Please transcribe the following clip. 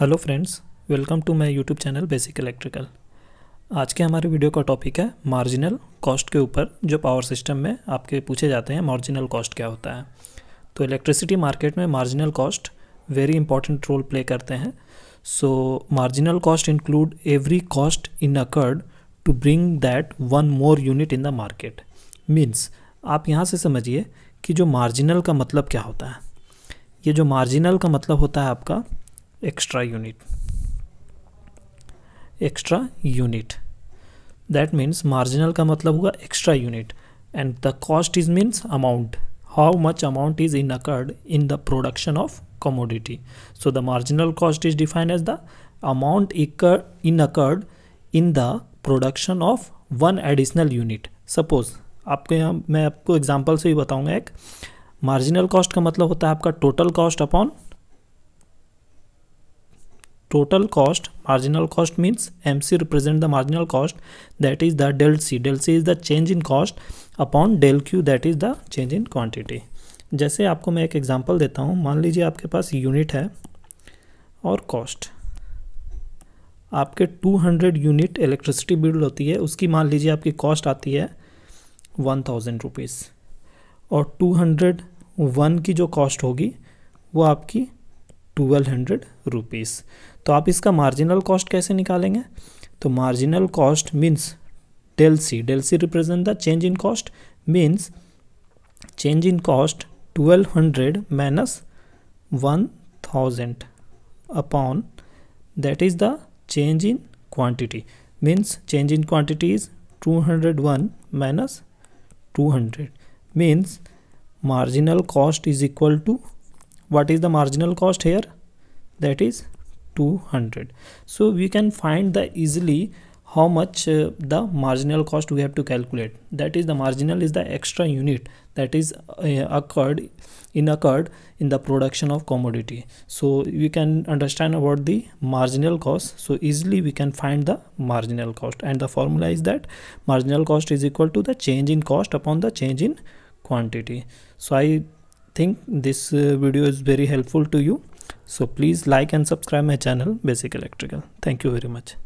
hello friends welcome to my YouTube channel basic electrical आज के हमारे वीडियो का टॉपिक है मार्जिनल कॉस्ट के ऊपर जो पावर सिस्टम में आपके पूछे जाते हैं मार्जिनल कॉस्ट क्या होता है तो इलेक्ट्रिसिटी मार्केट में marginal cost very important role play करते हैं so marginal cost include every cost in incurred to bring that one more unit in the market means आप यहाँ से समझिए कि जो मार्जिनल का मतलब क्या होता है ये जो मार्जिनल का मतलब होता है आपका extra unit extra unit that means marginal ka matlab hua extra unit and the cost is means amount how much amount is in occurred in the production of commodity so the marginal cost is defined as the amount incurred in the production of one additional unit suppose आपके यहाँ मैं आपको example से ही बताऊंगा एक marginal cost का मतलब होता है आपका total cost upon total cost marginal cost means mc represent the marginal cost that is the del c del c is the change in cost upon del q that is the change in quantity जैसे आपको मैं एक example देता हूँ मान लीजिए आपके पास unit है और कॉस्ट आपके 200 यूनिट इलेक्ट्रिसिटी बिल होती है उसकी मान लीजिए आपकी कॉस्ट आती है वन थाउजेंड रुपीज़ और टू हंड्रेड वन की जो कॉस्ट होगी वो आपकी ट्वेल्व हंड्रेड रुपीज़ तो आप इसका मार्जिनल कॉस्ट कैसे निकालेंगे तो marginal cost means del C del C represent the change in cost means change in cost twelve hundred minus one thousand upon that is the change in quantity means change in quantity is two hundred one minus two hundred means marginal cost is equal to what is the marginal cost here that is 200 so we can find the easily how much uh, the marginal cost we have to calculate that is the marginal is the extra unit that is uh, occurred in occurred in the production of commodity so we can understand about the marginal cost so easily we can find the marginal cost and the formula is that marginal cost is equal to the change in cost upon the change in quantity so i think this uh, video is very helpful to you so please like and subscribe my channel basic electrical thank you very much